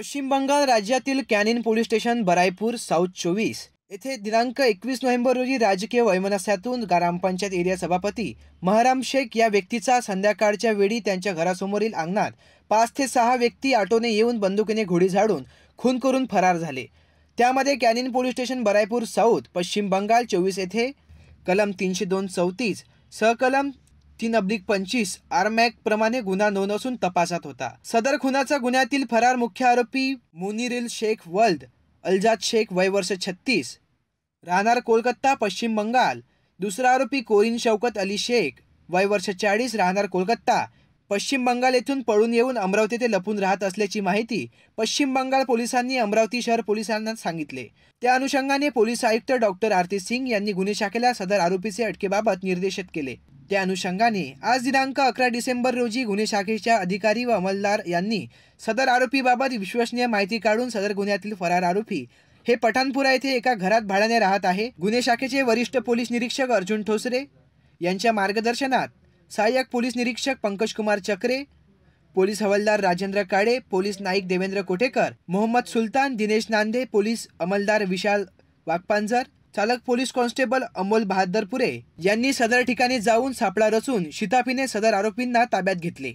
पश्चिम बंगाल राज्यातील Canning police station Baruipur south चोवीस येथे दिनांक एकवीस नोव्हेंबर रोजी राजकीय वैमनस्यातून ग्रामपंचायत एरिया सभापती महाराम शेख या व्यक्तीचा संध्याकाळच्या वेळी त्यांच्या घरासमोरील अंगणात पाच ते सहा व्यक्ती आटोने येऊन बंदुकीने घोडी झाडून खून करून फरार झाले त्यामध्ये Canning police station Baruipur south Paschim Bangal चोवीस येथे कलम तीनशे दोन चौतीस सहकलम तीन अब्दिक पंचवीस आरमॅक प्रमाणे गुन्हा नोंद असून तपासात होता सदर खुनाचा गुन्ह्यातील फरार मुख्य आरोपी मुनिरिल शेख वल्द अलजाद शेख वय वर्ष छत्तीस राहणार कोलकाता पश्चिम बंगाल दुसरा आरोपी कोरिन शौकत अली शेख वय वर्ष चाळीस राहणार कोलकाता पश्चिम बंगाल येथून पळून येऊन अमरावती ते लपून राहत असल्याची माहिती पश्चिम बंगाल पोलिसांनी अमरावती शहर पोलिसांना सांगितले त्या अनुषंगाने पोलीस आयुक्त डॉक्टर आरती सिंग यांनी गुन्हे शाखेला सदर आरोपीचे अटकेबाबत निर्देशित केले त्या अनुषंगाने आज दिनांक अकरा डिसेंबर रोजी गुन्हे शाखेच्या अधिकारी व अंमलदार यांनी सदर आरोपीबाबत विश्वसनीय माहिती काढून सदर गुन्ह्यातील फरार आरोपी हे पठाणपुरा येथे एका घरात भाड्याने राहत आहे गुन्हे शाखेचे वरिष्ठ पोलीस निरीक्षक अर्जुन ठोसरे यांच्या मार्गदर्शनात सहाय्यक पोलीस निरीक्षक पंकज कुमार चक्रे पोलीस हवालदार राजेंद्र काळे पोलीस नाईक देवेंद्र कोटेकर मोहम्मद सुलतान दिनेश नांदे पोलीस अंमलदार विशाल वाघपांजर चालक पोलीस कॉन्स्टेबल अमोल बहादरपुरे यांनी सदर ठिकाणी जाऊन सापळा रचून शिताफीने सदर आरोपींना ताब्यात घेतले